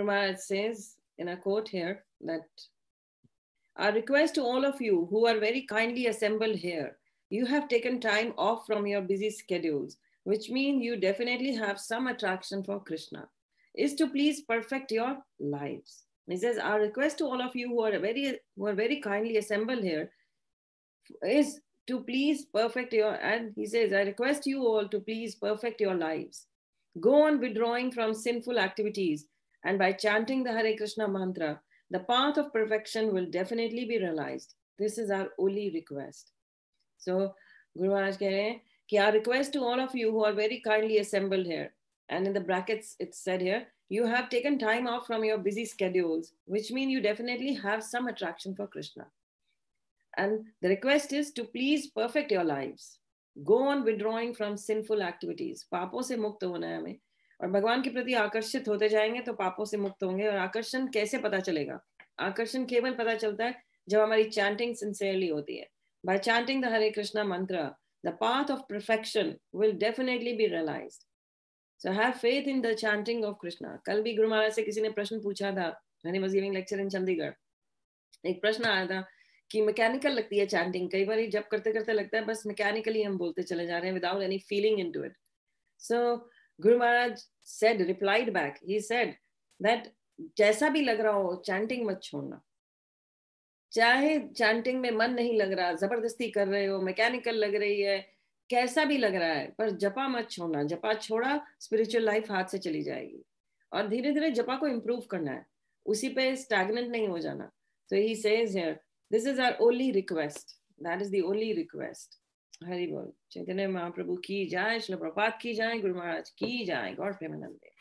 Nehemiah says in a quote here that I request to all of you who are very kindly assembled here, you have taken time off from your busy schedules, which means you definitely have some attraction for Krishna, is to please perfect your lives. He says, our request to all of you who are very who are very kindly assembled here is to please perfect your and he says, I request you all to please perfect your lives. Go on withdrawing from sinful activities and by chanting the Hare Krishna mantra, the path of perfection will definitely be realized. This is our only request. So Guru Maharaj keh ki our request to all of you who are very kindly assembled here, and in the brackets it's said here, you have taken time off from your busy schedules, which means you definitely have some attraction for Krishna. And the request is to please perfect your lives. Go on withdrawing from sinful activities. पापों se mukta होना है और भगवान के प्रति आकर्षित होते जाएंगे तो पापों से मुक्त होंगे और आकर्षण कैसे पता चलेगा आकर्षण केवल पता चलता है जब हमारी चैंटिंग सिंसियरली होती है by chanting the Hare Krishna mantra the path of perfection will definitely be realize so have faith in the chanting of Krishna कल भी गुरु महाराज से किसी ने प्रश्न पूछा था मैंने was giving lecture in Chandigarh एक प्रश्न आया था कि मैकेनिकल लगती है चैंटिंग कई बार जब करते करते लगता है बस मैकेनिकली हम बोलते चले जा रहे हैं without any feeling into it so Guru Maharaj said replied back he said that जैसा भी लग रहा हो चैंटिंग मत छोड़ना चाहे चैंटिंग में मन नहीं लग रहा जबरदस्ती कर रहे हो मैकेनिकल लग रही है कैसा भी लग रहा है पर जपा मत छोड़ना जपा छोड़ा स्पिरिचुअल लाइफ हाथ से चली जाएगी और धीरे धीरे जपा को इम्प्रूव करना है उसी पे स्टैगनेंट नहीं हो जाना तो ही says here this is our only request that is the only request Hari बोल चैतन्य महाप्रभु की जाए शिल प्रपात की जाए गुरु महाराज की जाए गौर प्रेमानंदे